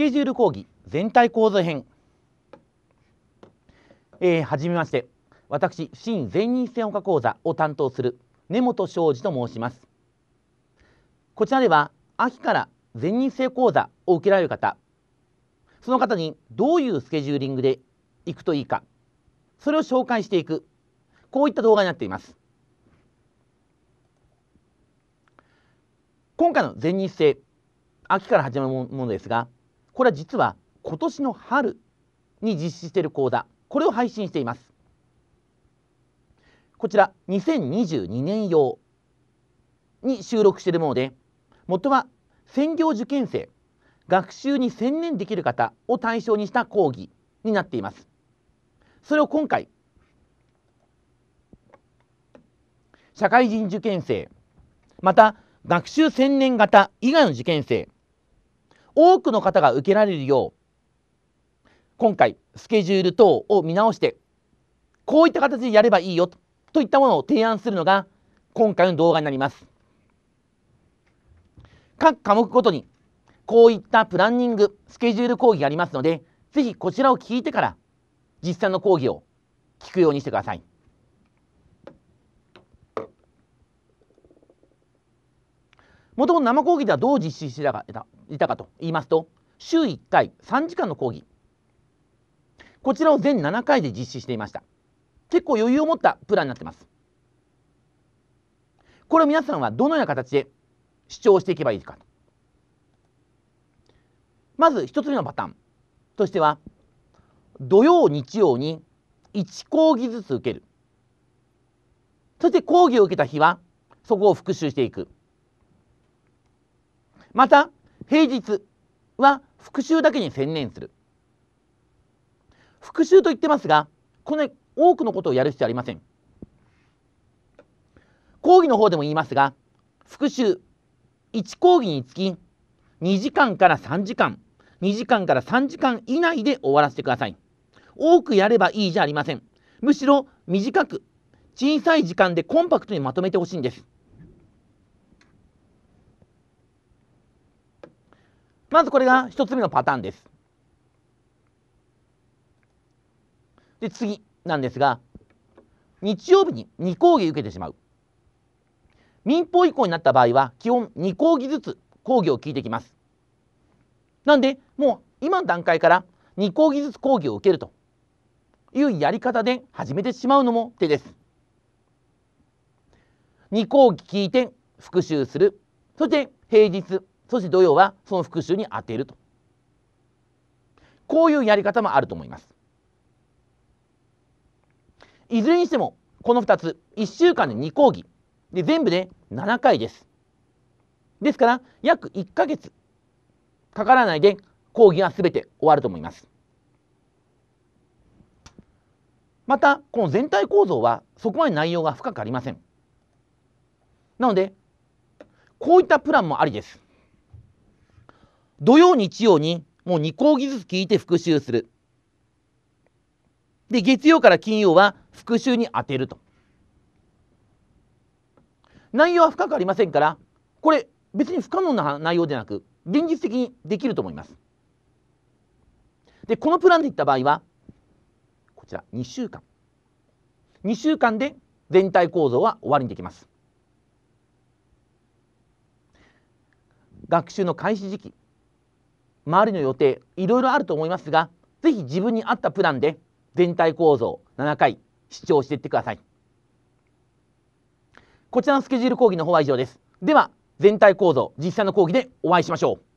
ケジュール講義全体構造編、えー、はじめまして私新全日専科講座を担当する根本庄司と申しますこちらでは秋から全日制講座を受けられる方その方にどういうスケジューリングで行くといいかそれを紹介していくこういった動画になっています今回の全日制秋から始まるものですがこれは実は今年の春に実施している講座これを配信していますこちら2022年用に収録しているもので元は専業受験生学習に専念できる方を対象にした講義になっていますそれを今回社会人受験生また学習専念型以外の受験生多くの方が受けられるよう今回スケジュール等を見直してこういった形でやればいいよといったものを提案するのが今回の動画になります。各科目ごとにこういったプランニングスケジュール講義がありますので是非こちらを聞いてから実際の講義を聞くようにしてください。もともと生講義ではどう実施していたかと言いますと週1回3時間の講義こちらを全7回で実施していました結構余裕を持ったプランになってますこれを皆さんはどのような形で主張していけばいいかまず1つ目のパターンとしては土曜日曜に1講義ずつ受けるそして講義を受けた日はそこを復習していくまた平日は復習だけに専念する復習と言ってますがこの多くのことをやる必要ありません講義の方でも言いますが復習1講義につき2時間から3時間2時間から3時間以内で終わらせてください多くやればいいじゃありませんむしろ短く小さい時間でコンパクトにまとめてほしいんですまずこれが一つ目のパターンです。で次なんですが日曜日に2講義受けてしまう民法移行になった場合は基本2講義ずつ講義を聞いてきますなんでもう今の段階から2講義ずつ講義を受けるというやり方で始めてしまうのも手です2講義聞いて復習するそして平日そして土曜はその復習に充てるとこういうやり方もあると思いますいずれにしてもこの2つ1週間で2講義で全部で7回ですですから約1ヶ月かからないで講義は全て終わると思いますまたこの全体構造はそこまで内容が深くありませんなのでこういったプランもありです土曜日曜にもう2講義ずつ聞いて復習するで月曜から金曜は復習に充てると内容は深くありませんからこれ別に不可能な内容でなく現実的にできると思いますでこのプランでいった場合はこちら2週間2週間で全体構造は終わりにできます学習の開始時期周りの予定いろいろあると思いますが是非自分に合ったプランで全体構造7回視聴していってくださいこちらのスケジュール講義の方は以上ですでは全体構造実際の講義でお会いしましょう